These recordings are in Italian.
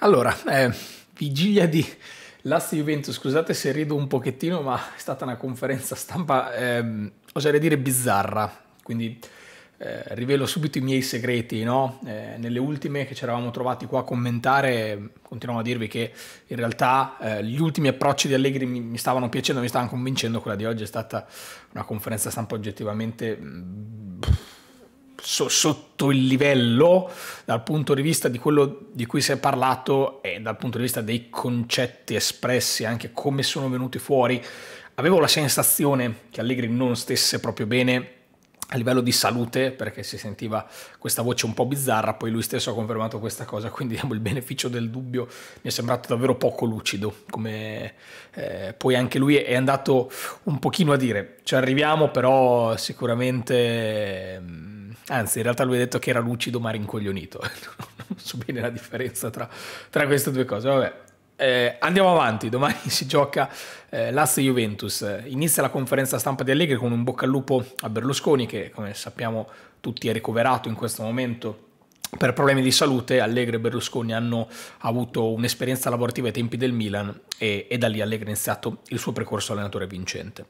Allora, eh, vigilia di Lazio Juventus, scusate se rido un pochettino, ma è stata una conferenza stampa, ehm, oserei dire bizzarra, quindi eh, rivelo subito i miei segreti, no? eh, nelle ultime che ci eravamo trovati qua a commentare, continuavo a dirvi che in realtà eh, gli ultimi approcci di Allegri mi, mi, stavano piacendo, mi stavano convincendo, quella di oggi è stata una conferenza stampa oggettivamente mm, so, sotto il livello dal punto di vista di quello di cui si è parlato e dal punto di vista dei concetti espressi, anche come sono venuti fuori. Avevo la sensazione che Allegri non stesse proprio bene a livello di salute, perché si sentiva questa voce un po' bizzarra, poi lui stesso ha confermato questa cosa, quindi diamo il beneficio del dubbio, mi è sembrato davvero poco lucido, come eh, poi anche lui è andato un pochino a dire, ci arriviamo però sicuramente... Mm, Anzi, in realtà lui ha detto che era lucido ma rincoglionito. non so bene la differenza tra, tra queste due cose. Vabbè, eh, andiamo avanti, domani si gioca eh, l'Asse Juventus. Inizia la conferenza stampa di Allegri con un bocca al lupo a Berlusconi, che come sappiamo tutti è ricoverato in questo momento per problemi di salute. Allegri e Berlusconi hanno avuto un'esperienza lavorativa ai tempi del Milan e, e da lì Allegri ha iniziato il suo percorso allenatore vincente.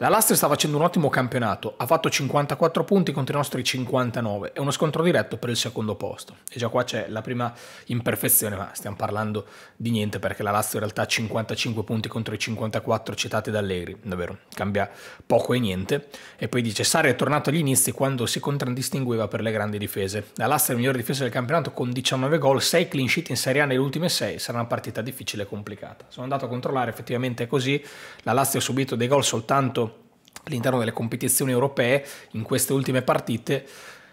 La Lastre sta facendo un ottimo campionato, ha fatto 54 punti contro i nostri 59, è uno scontro diretto per il secondo posto. E già qua c'è la prima imperfezione, ma stiamo parlando di niente perché la Lazio in realtà ha 55 punti contro i 54 citati da Allegri, davvero, cambia poco e niente. E poi dice, Sari è tornato agli inizi quando si contraddistingueva per le grandi difese. La Lastre è la migliore difesa del campionato con 19 gol, 6 clean sheet in Serie A nelle ultime 6, sarà una partita difficile e complicata. Sono andato a controllare, effettivamente è così, la Lazio ha subito dei gol soltanto all'interno delle competizioni europee in queste ultime partite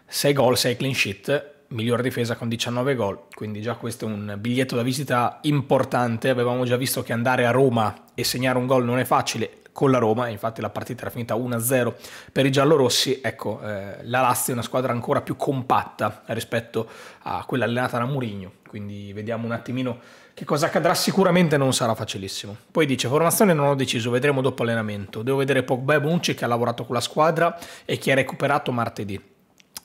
6 gol, 6 clean sheet, miglior difesa con 19 gol, quindi già questo è un biglietto da visita importante, avevamo già visto che andare a Roma e segnare un gol non è facile con la Roma, infatti la partita era finita 1-0 per i giallorossi, ecco eh, la Lazio è una squadra ancora più compatta rispetto a quella allenata da Mourinho quindi vediamo un attimino che cosa accadrà, sicuramente non sarà facilissimo. Poi dice, formazione non ho deciso, vedremo dopo allenamento, devo vedere Pogba e Bunci che ha lavorato con la squadra e che ha recuperato martedì.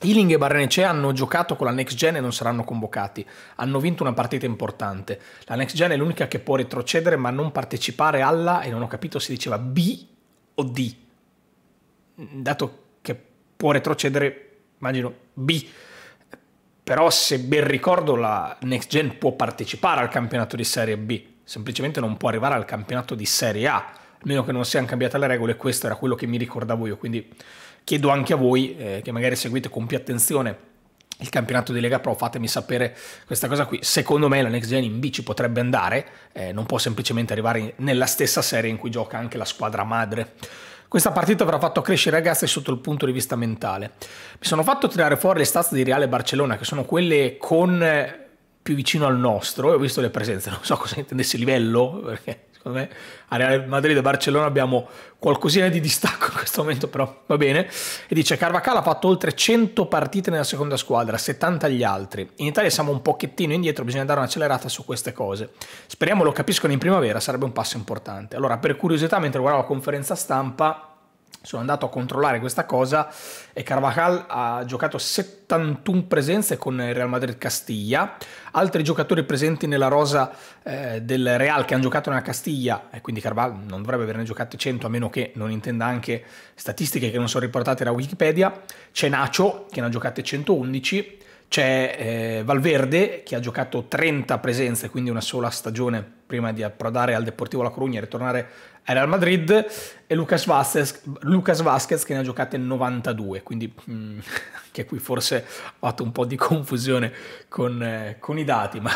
Healing e Barrenecea hanno giocato con la Next Gen e non saranno convocati. Hanno vinto una partita importante. La Next Gen è l'unica che può retrocedere ma non partecipare alla, e non ho capito se diceva B o D. Dato che può retrocedere, immagino, B però se ben ricordo la Next Gen può partecipare al campionato di Serie B, semplicemente non può arrivare al campionato di Serie A, a meno che non siano cambiate le regole, questo era quello che mi ricordavo io, quindi chiedo anche a voi eh, che magari seguite con più attenzione il campionato di Lega Pro, fatemi sapere questa cosa qui. Secondo me la Next Gen in B ci potrebbe andare, eh, non può semplicemente arrivare nella stessa serie in cui gioca anche la squadra madre. Questa partita avrà fatto crescere i ragazzi sotto il punto di vista mentale. Mi sono fatto tirare fuori le stats di Reale Barcellona, che sono quelle con eh, più vicino al nostro, e ho visto le presenze, non so cosa intendesse livello, perché Secondo me a Real Madrid e Barcellona abbiamo qualcosina di distacco in questo momento, però va bene. E dice Carvacala ha fatto oltre 100 partite nella seconda squadra, 70 gli altri. In Italia siamo un pochettino indietro, bisogna dare un'accelerata su queste cose. Speriamo lo capiscono in primavera, sarebbe un passo importante. Allora, per curiosità, mentre guardavo la conferenza stampa, sono andato a controllare questa cosa e Carvajal ha giocato 71 presenze con il Real Madrid Castiglia. Altri giocatori presenti nella rosa eh, del Real che hanno giocato nella Castiglia, e quindi Carvajal non dovrebbe averne giocate 100 a meno che non intenda anche statistiche che non sono riportate da Wikipedia. C'è Nacho che ne ha giocate 111, c'è eh, Valverde che ha giocato 30 presenze, quindi una sola stagione prima di approdare al Deportivo La Corugna e ritornare al Real Madrid e Lucas Vasquez, Lucas Vasquez, che ne ha giocate 92, quindi mm, anche qui forse ho fatto un po' di confusione con, eh, con i dati, ma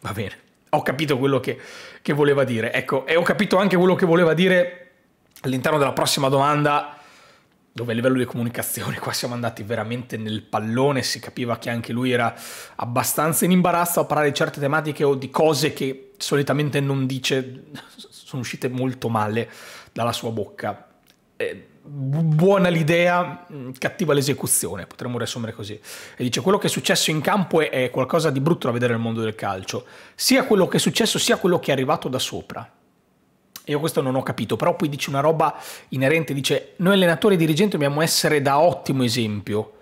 va bene, ho capito quello che, che voleva dire. Ecco, e ho capito anche quello che voleva dire all'interno della prossima domanda dove a livello di comunicazione qua siamo andati veramente nel pallone, si capiva che anche lui era abbastanza in imbarazzo a parlare di certe tematiche o di cose che solitamente non dice sono uscite molto male dalla sua bocca. Eh, buona l'idea, mm, cattiva l'esecuzione, potremmo riassumere così. E dice quello che è successo in campo è, è qualcosa di brutto da vedere nel mondo del calcio, sia quello che è successo sia quello che è arrivato da sopra. Io questo non ho capito, però poi dice una roba inerente, dice noi allenatori e dirigenti dobbiamo essere da ottimo esempio,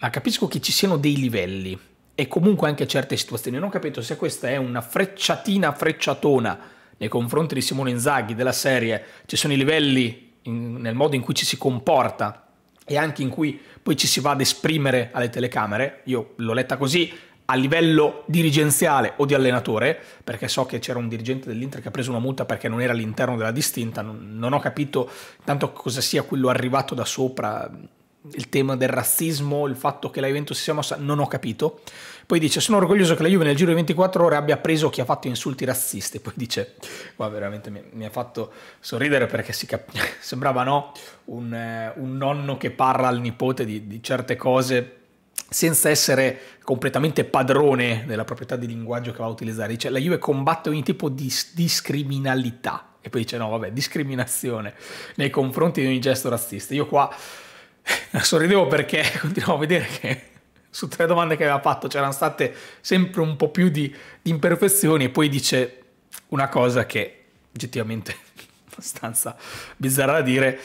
ma capisco che ci siano dei livelli e comunque anche certe situazioni. Non ho capito se questa è una frecciatina frecciatona nei confronti di Simone Inzaghi della serie, ci sono i livelli in, nel modo in cui ci si comporta e anche in cui poi ci si va ad esprimere alle telecamere, io l'ho letta così, a livello dirigenziale o di allenatore, perché so che c'era un dirigente dell'Inter che ha preso una multa perché non era all'interno della distinta, non, ho capito tanto cosa sia quello arrivato da sopra, il tema del razzismo, il fatto che la Juventus sia mossa, non ho capito. Poi dice, sono orgoglioso che la Juve nel giro di 24 ore abbia preso chi ha fatto insulti razzisti. Poi dice, qua veramente mi, mi ha fatto sorridere perché cap- sembrava no, un, eh, un, nonno che parla al nipote di, di certe cose senza essere completamente padrone della proprietà di linguaggio che va a utilizzare. Dice, la Juve combatte ogni tipo di discriminalità. E poi dice, no, vabbè, discriminazione nei confronti di ogni gesto razzista. Io qua sorridevo perché continuavo a vedere che su tre domande che aveva fatto c'erano state sempre un po' più di, di imperfezioni e poi dice una cosa che oggettivamente è abbastanza bizzarra da dire,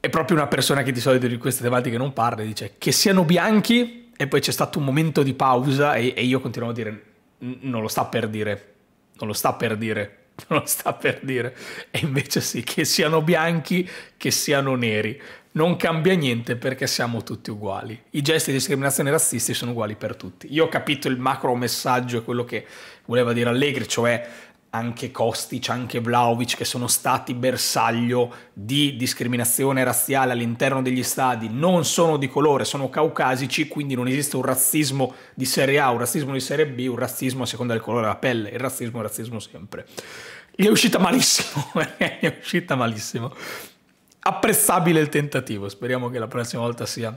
è proprio una persona che di solito di queste tematiche non parla, dice che siano bianchi e poi c'è stato un momento di pausa e, e io continuavo a dire non lo sta per dire, non lo sta per dire, non lo sta per dire e invece sì, che siano bianchi, che siano neri, non cambia niente perché siamo tutti uguali. I gesti di discriminazione razzisti sono uguali per tutti. Io ho capito il macro messaggio e quello che voleva dire Allegri, cioè anche Kostic, anche Vlaovic, che sono stati bersaglio di discriminazione razziale all'interno degli stadi, non sono di colore, sono caucasici, quindi non esiste un razzismo di serie A, un razzismo di serie B, un razzismo a seconda del colore della pelle, il razzismo è razzismo sempre. Gli è uscita malissimo, gli è uscita malissimo apprezzabile il tentativo. Speriamo che la prossima volta sia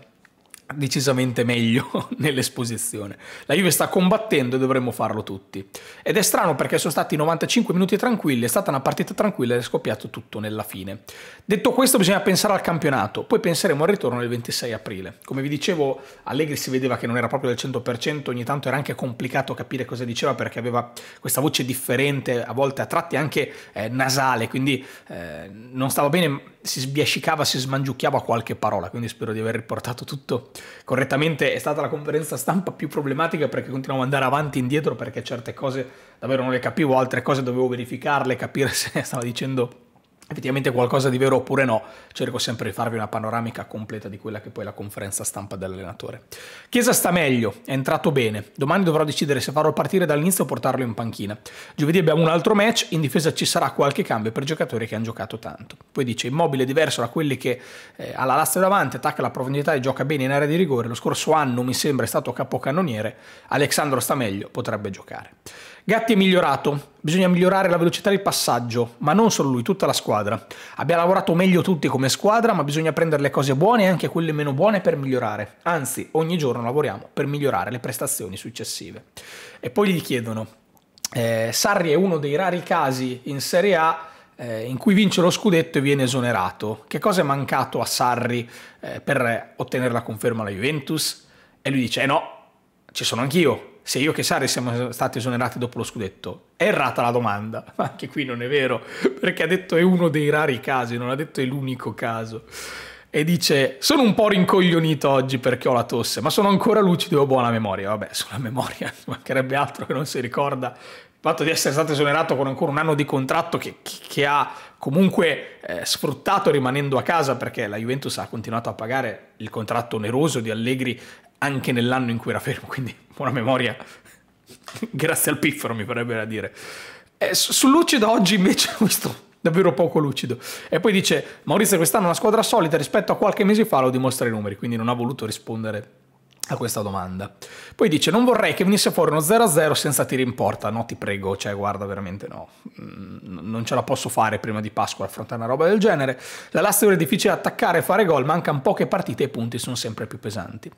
decisamente meglio nell'esposizione. La Juve sta combattendo e dovremmo farlo tutti. Ed è strano perché sono stati 95 minuti tranquilli, è stata una partita tranquilla ed è scoppiato tutto nella fine. Detto questo bisogna pensare al campionato, poi penseremo al ritorno il 26 aprile. Come vi dicevo, Allegri si vedeva che non era proprio del 100%, ogni tanto era anche complicato capire cosa diceva perché aveva questa voce differente, a volte a tratti anche eh, nasale, quindi eh, non stava bene si sbiascicava, si smangiucchiava qualche parola, quindi spero di aver riportato tutto correttamente è stata la conferenza stampa più problematica perché continuavo ad andare avanti e indietro perché certe cose davvero non le capivo, altre cose dovevo verificarle, capire se stava dicendo effettivamente qualcosa di vero oppure no, cerco sempre di farvi una panoramica completa di quella che poi è la conferenza stampa dell'allenatore. Chiesa sta meglio, è entrato bene, domani dovrò decidere se farlo partire dall'inizio o portarlo in panchina. Giovedì abbiamo un altro match, in difesa ci sarà qualche cambio per giocatori che hanno giocato tanto. Poi dice Immobile diverso da quelli che eh, ha la Lazio davanti, attacca la profondità e gioca bene in area di rigore, lo scorso anno mi sembra è stato capocannoniere, Alexandro sta meglio, potrebbe giocare. Gatti è migliorato, bisogna migliorare la velocità del passaggio, ma non solo lui, tutta la squadra. Abbiamo lavorato meglio tutti come squadra, ma bisogna prendere le cose buone e anche quelle meno buone per migliorare. Anzi, ogni giorno lavoriamo per migliorare le prestazioni successive. E poi gli chiedono, eh, Sarri è uno dei rari casi in Serie A eh, in cui vince lo scudetto e viene esonerato. Che cosa è mancato a Sarri eh, per ottenere la conferma alla Juventus? E lui dice, eh no, ci sono anch'io se io che Sari siamo stati esonerati dopo lo scudetto, è errata la domanda, ma anche qui non è vero, perché ha detto è uno dei rari casi, non ha detto è l'unico caso. E dice, sono un po' rincoglionito oggi perché ho la tosse, ma sono ancora lucido e ho buona memoria. Vabbè, sulla memoria, mancherebbe altro che non si ricorda il fatto di essere stato esonerato con ancora un anno di contratto che, che ha comunque eh, sfruttato rimanendo a casa perché la Juventus ha continuato a pagare il contratto oneroso di Allegri anche nell'anno in cui era fermo, quindi buona memoria, grazie al piffero mi farebbe da dire. E eh, sul lucido oggi invece ho visto davvero poco lucido. E poi dice, Maurizio quest'anno è una squadra solita rispetto a qualche mese fa, lo dimostra i numeri, quindi non ha voluto rispondere a questa domanda. Poi dice, non vorrei che venisse fuori uno 0-0 senza tiri in porta, no ti prego, cioè guarda veramente no, mm, non ce la posso fare prima di Pasqua affrontare una roba del genere. La Lazio è difficile attaccare e fare gol, mancano poche partite e i punti sono sempre più pesanti.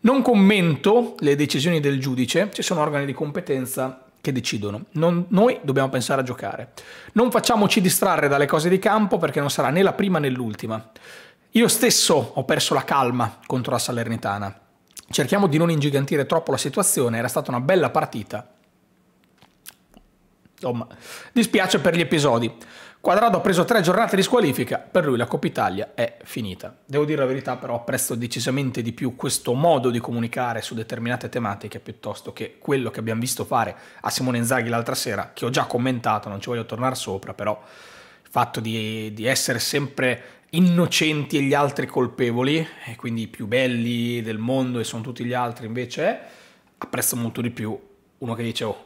Non commento le decisioni del giudice, ci sono organi di competenza che decidono. Non, noi dobbiamo pensare a giocare. Non facciamoci distrarre dalle cose di campo perché non sarà né la prima né l'ultima. Io stesso ho perso la calma contro la Salernitana. Cerchiamo di non ingigantire troppo la situazione, era stata una bella partita. Insomma, dispiace per gli episodi. Quadrado ha preso tre giornate di squalifica, per lui la Coppa Italia è finita. Devo dire la verità però apprezzo decisamente di più questo modo di comunicare su determinate tematiche piuttosto che quello che abbiamo visto fare a Simone Inzaghi l'altra sera, che ho già commentato, non ci voglio tornare sopra, però il fatto di, di essere sempre innocenti e gli altri colpevoli, e quindi i più belli del mondo e sono tutti gli altri invece, apprezzo molto di più uno che dice oh,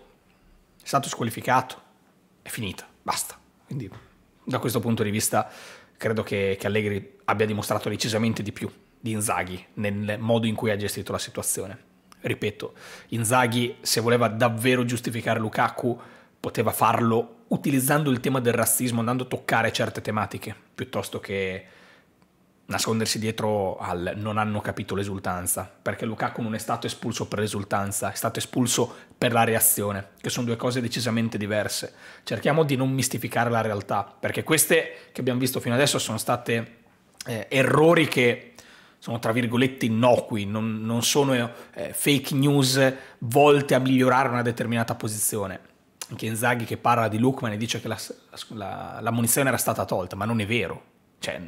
è stato squalificato, è finita, basta. Quindi da questo punto di vista credo che, che Allegri abbia dimostrato decisamente di più di Inzaghi nel modo in cui ha gestito la situazione. Ripeto, Inzaghi se voleva davvero giustificare Lukaku poteva farlo utilizzando il tema del razzismo, andando a toccare certe tematiche, piuttosto che nascondersi dietro al non hanno capito l'esultanza, perché Lukaku non è stato espulso per l'esultanza, è stato espulso per la reazione, che sono due cose decisamente diverse. Cerchiamo di non mistificare la realtà, perché queste che abbiamo visto fino adesso sono state eh, errori che sono tra virgolette innocui, non, non sono eh, fake news volte a migliorare una determinata posizione. Anche Inzaghi che parla di Lukman e dice che la, la, la munizione era stata tolta, ma non è vero. Cioè,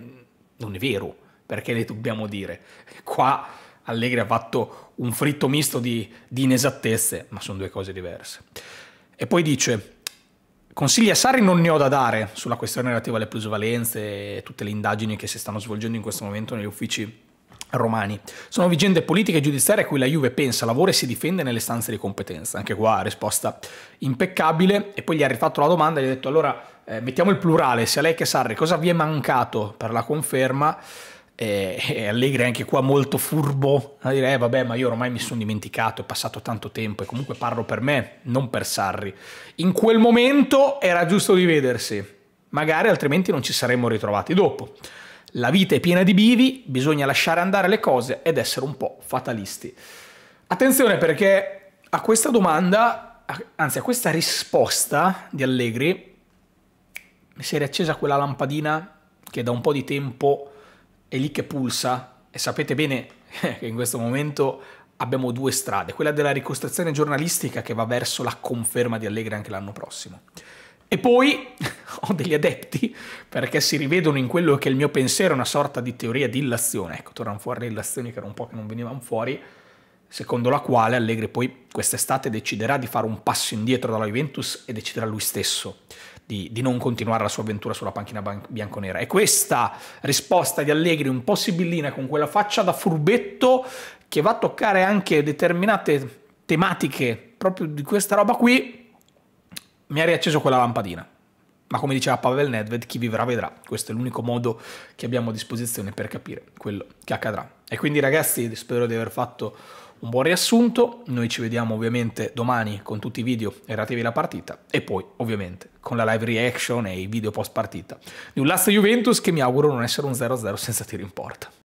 non è vero, perché le dobbiamo dire. Qua Allegri ha fatto un fritto misto di, di inesattezze, ma sono due cose diverse. E poi dice, Consigli a Sari non ne ho da dare sulla questione relativa alle plusvalenze e tutte le indagini che si stanno svolgendo in questo momento negli uffici romani. Sono vicende politiche e giudiziarie a cui la Juve pensa, lavora e si difende nelle stanze di competenza. Anche qua risposta impeccabile. E poi gli ha rifatto la domanda e gli ha detto allora eh, mettiamo il plurale, sia lei che Sarri, cosa vi è mancato per la conferma? E, e Allegri anche qua molto furbo a dire eh, vabbè ma io ormai mi sono dimenticato, è passato tanto tempo e comunque parlo per me, non per Sarri. In quel momento era giusto rivedersi, magari altrimenti non ci saremmo ritrovati dopo. La vita è piena di bivi, bisogna lasciare andare le cose ed essere un po' fatalisti. Attenzione perché a questa domanda, anzi a questa risposta di Allegri, mi si è riaccesa quella lampadina che da un po' di tempo è lì che pulsa e sapete bene che in questo momento abbiamo due strade, quella della ricostruzione giornalistica che va verso la conferma di Allegri anche l'anno prossimo e poi ho degli adepti perché si rivedono in quello che è il mio pensiero, una sorta di teoria di illazione. Ecco, tornano fuori le illazioni che era un po' che non venivano fuori, secondo la quale Allegri poi quest'estate deciderà di fare un passo indietro dalla Juventus e deciderà lui stesso di, di non continuare la sua avventura sulla panchina bianconera. E questa risposta di Allegri, un po' sibillina, con quella faccia da furbetto che va a toccare anche determinate tematiche proprio di questa roba qui, mi ha riacceso quella lampadina. Ma come diceva Pavel Nedved, chi vivrà vedrà. Questo è l'unico modo che abbiamo a disposizione per capire quello che accadrà. E quindi ragazzi, spero di aver fatto un buon riassunto. Noi ci vediamo ovviamente domani con tutti i video relativi alla partita e poi ovviamente con la live reaction e i video post partita di un Lazio Juventus che mi auguro non essere un 0-0 senza tiro in porta.